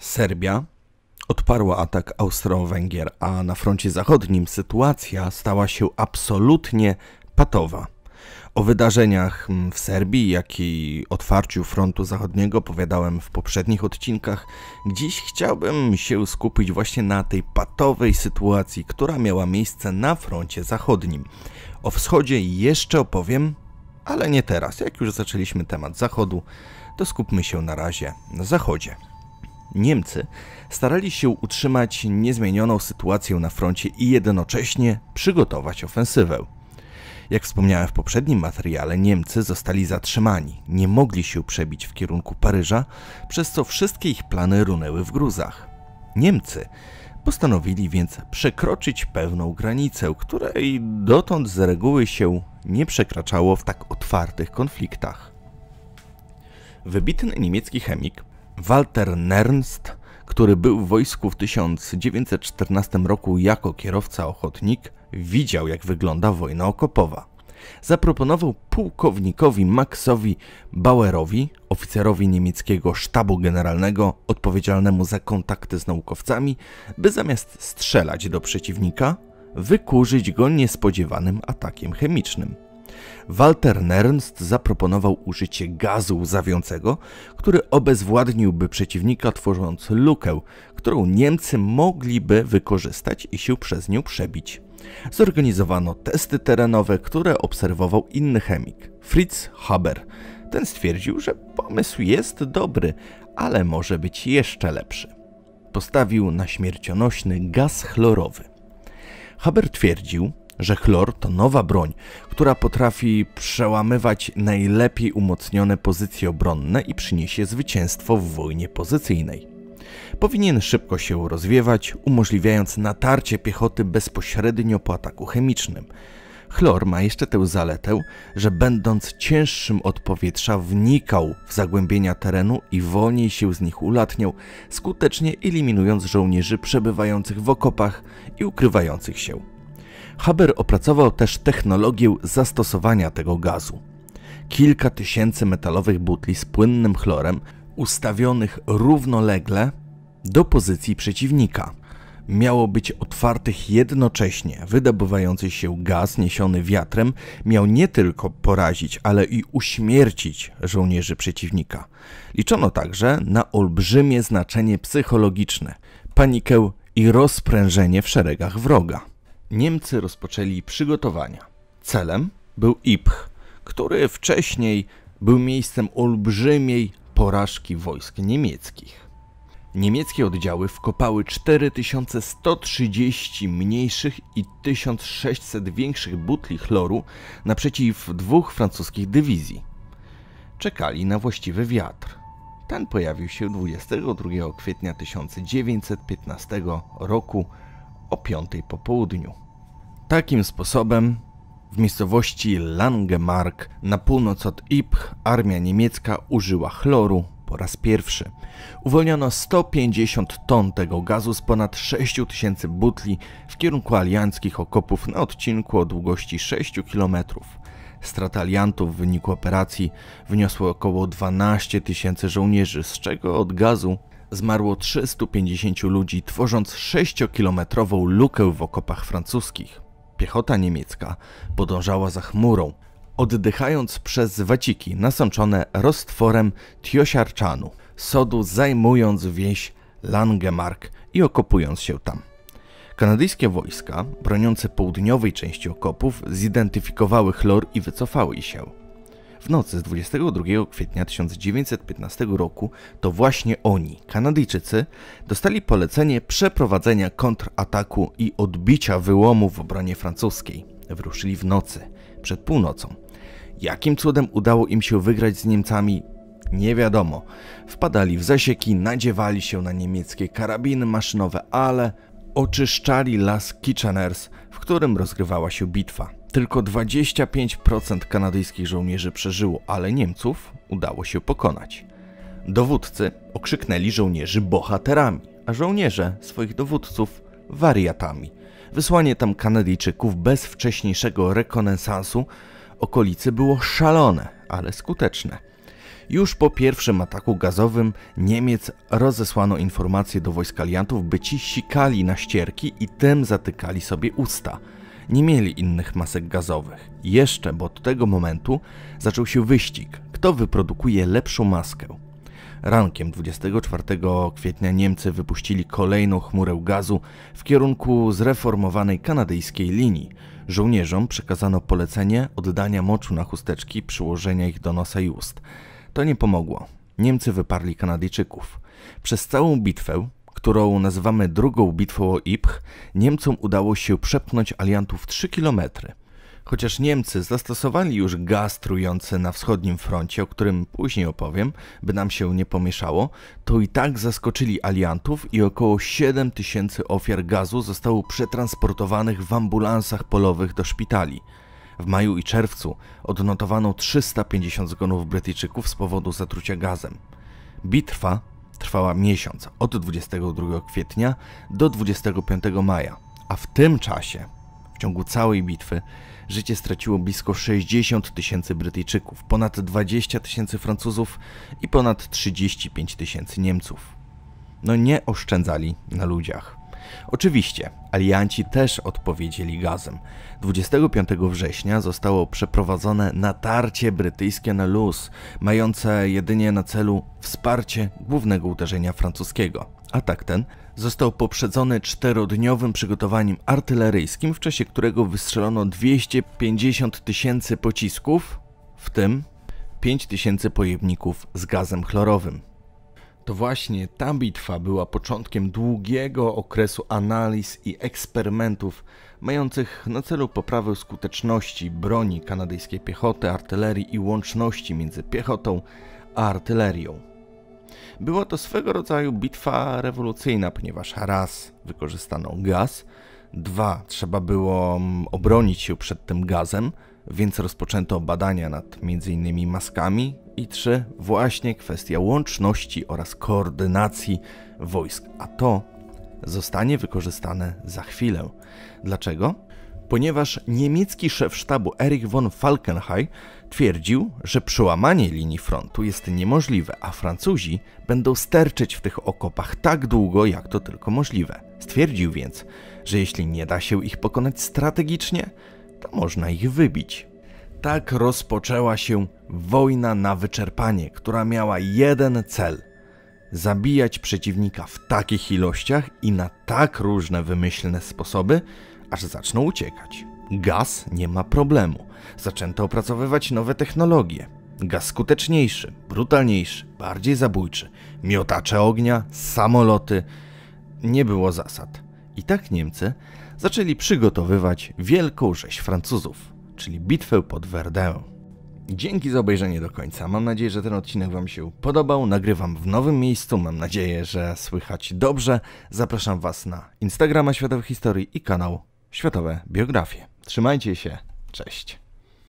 Serbia odparła atak Austro-Węgier, a na froncie zachodnim sytuacja stała się absolutnie patowa. O wydarzeniach mm, w Serbii, jak i otwarciu frontu zachodniego powiadałem w poprzednich odcinkach. Dziś chciałbym się skupić właśnie na tej patowej sytuacji, która miała miejsce na froncie zachodnim. O wschodzie jeszcze opowiem, ale nie teraz. Jak już zaczęliśmy temat zachodu, to skupmy się na razie na zachodzie. Niemcy starali się utrzymać niezmienioną sytuację na froncie i jednocześnie przygotować ofensywę. Jak wspomniałem w poprzednim materiale, Niemcy zostali zatrzymani, nie mogli się przebić w kierunku Paryża, przez co wszystkie ich plany runęły w gruzach. Niemcy postanowili więc przekroczyć pewną granicę, której dotąd z reguły się nie przekraczało w tak otwartych konfliktach. Wybitny niemiecki chemik Walter Nernst, który był w wojsku w 1914 roku jako kierowca ochotnik, widział jak wygląda wojna okopowa. Zaproponował pułkownikowi Maxowi Bauerowi, oficerowi niemieckiego sztabu generalnego odpowiedzialnemu za kontakty z naukowcami, by zamiast strzelać do przeciwnika, wykurzyć go niespodziewanym atakiem chemicznym. Walter Nernst zaproponował użycie gazu łzawiącego, który obezwładniłby przeciwnika, tworząc lukę, którą Niemcy mogliby wykorzystać i się przez nią przebić. Zorganizowano testy terenowe, które obserwował inny chemik, Fritz Haber. Ten stwierdził, że pomysł jest dobry, ale może być jeszcze lepszy. Postawił na śmiercionośny gaz chlorowy. Haber twierdził, że chlor to nowa broń, która potrafi przełamywać najlepiej umocnione pozycje obronne i przyniesie zwycięstwo w wojnie pozycyjnej. Powinien szybko się rozwiewać, umożliwiając natarcie piechoty bezpośrednio po ataku chemicznym. Chlor ma jeszcze tę zaletę, że będąc cięższym od powietrza wnikał w zagłębienia terenu i wolniej się z nich ulatniał, skutecznie eliminując żołnierzy przebywających w okopach i ukrywających się. Haber opracował też technologię zastosowania tego gazu. Kilka tysięcy metalowych butli z płynnym chlorem ustawionych równolegle do pozycji przeciwnika. Miało być otwartych jednocześnie. Wydobywający się gaz niesiony wiatrem miał nie tylko porazić, ale i uśmiercić żołnierzy przeciwnika. Liczono także na olbrzymie znaczenie psychologiczne, panikę i rozprężenie w szeregach wroga. Niemcy rozpoczęli przygotowania. Celem był Ipch, który wcześniej był miejscem olbrzymiej porażki wojsk niemieckich. Niemieckie oddziały wkopały 4130 mniejszych i 1600 większych butli chloru naprzeciw dwóch francuskich dywizji. Czekali na właściwy wiatr. Ten pojawił się 22 kwietnia 1915 roku o 5 po południu. Takim sposobem w miejscowości Langemark na północ od Ypres armia niemiecka użyła chloru po raz pierwszy. Uwolniono 150 ton tego gazu z ponad 6000 butli w kierunku alianckich okopów na odcinku o długości 6 km. Strata aliantów w wyniku operacji wyniosła około 12 tysięcy żołnierzy, z czego od gazu zmarło 350 ludzi, tworząc 6-kilometrową lukę w okopach francuskich. Piechota niemiecka podążała za chmurą, oddychając przez waciki nasączone roztworem tiosiarczanu, sodu zajmując wieś Langemark i okopując się tam. Kanadyjskie wojska, broniące południowej części okopów, zidentyfikowały chlor i wycofały się. W nocy z 22 kwietnia 1915 roku to właśnie oni, Kanadyjczycy, dostali polecenie przeprowadzenia kontrataku i odbicia wyłomu w obronie francuskiej. Wyruszyli w nocy, przed północą. Jakim cudem udało im się wygrać z Niemcami, nie wiadomo. Wpadali w zasieki, nadziewali się na niemieckie karabiny maszynowe, ale oczyszczali las Kitcheners, w którym rozgrywała się bitwa. Tylko 25% kanadyjskich żołnierzy przeżyło, ale Niemców udało się pokonać. Dowódcy okrzyknęli żołnierzy bohaterami, a żołnierze swoich dowódców wariatami. Wysłanie tam Kanadyjczyków bez wcześniejszego rekonesansu okolicy było szalone, ale skuteczne. Już po pierwszym ataku gazowym Niemiec rozesłano informacje do wojsk aliantów, by ci sikali na ścierki i tym zatykali sobie usta – nie mieli innych masek gazowych. Jeszcze, bo od tego momentu zaczął się wyścig, kto wyprodukuje lepszą maskę. Rankiem 24 kwietnia Niemcy wypuścili kolejną chmurę gazu w kierunku zreformowanej kanadyjskiej linii. Żołnierzom przekazano polecenie oddania moczu na chusteczki, przyłożenia ich do nosa i ust. To nie pomogło. Niemcy wyparli Kanadyjczyków. Przez całą bitwę którą nazywamy drugą bitwą o Ipch, Niemcom udało się przepchnąć aliantów 3 km. Chociaż Niemcy zastosowali już gaz trujący na wschodnim froncie, o którym później opowiem, by nam się nie pomieszało, to i tak zaskoczyli aliantów i około 7 tysięcy ofiar gazu zostało przetransportowanych w ambulansach polowych do szpitali. W maju i czerwcu odnotowano 350 zgonów Brytyjczyków z powodu zatrucia gazem. Bitwa trwała miesiąc, od 22 kwietnia do 25 maja, a w tym czasie, w ciągu całej bitwy, życie straciło blisko 60 tysięcy Brytyjczyków, ponad 20 tysięcy Francuzów i ponad 35 tysięcy Niemców. No nie oszczędzali na ludziach. Oczywiście, alianci też odpowiedzieli gazem. 25 września zostało przeprowadzone natarcie brytyjskie na Luz, mające jedynie na celu wsparcie głównego uderzenia francuskiego. Atak ten został poprzedzony czterodniowym przygotowaniem artyleryjskim, w czasie którego wystrzelono 250 tysięcy pocisków, w tym 5 tysięcy pojemników z gazem chlorowym. To właśnie ta bitwa była początkiem długiego okresu analiz i eksperymentów mających na celu poprawę skuteczności broni kanadyjskiej piechoty, artylerii i łączności między piechotą a artylerią. Była to swego rodzaju bitwa rewolucyjna, ponieważ raz wykorzystano gaz, dwa trzeba było mm, obronić się przed tym gazem, więc rozpoczęto badania nad m.in. maskami i 3. Właśnie kwestia łączności oraz koordynacji wojsk, a to zostanie wykorzystane za chwilę. Dlaczego? Ponieważ niemiecki szef sztabu Erich von Falkenhayn twierdził, że przełamanie linii frontu jest niemożliwe, a Francuzi będą sterczyć w tych okopach tak długo, jak to tylko możliwe. Stwierdził więc, że jeśli nie da się ich pokonać strategicznie, to można ich wybić. Tak rozpoczęła się wojna na wyczerpanie, która miała jeden cel zabijać przeciwnika w takich ilościach i na tak różne wymyślne sposoby, aż zaczną uciekać. Gaz nie ma problemu. Zaczęto opracowywać nowe technologie. Gaz skuteczniejszy, brutalniejszy, bardziej zabójczy. Miotacze ognia, samoloty. Nie było zasad. I tak Niemcy zaczęli przygotowywać Wielką Rzeź Francuzów, czyli bitwę pod Verdun. Dzięki za obejrzenie do końca. Mam nadzieję, że ten odcinek Wam się podobał. Nagrywam w nowym miejscu. Mam nadzieję, że słychać dobrze. Zapraszam Was na Instagrama Światowych Historii i kanał Światowe Biografie. Trzymajcie się. Cześć.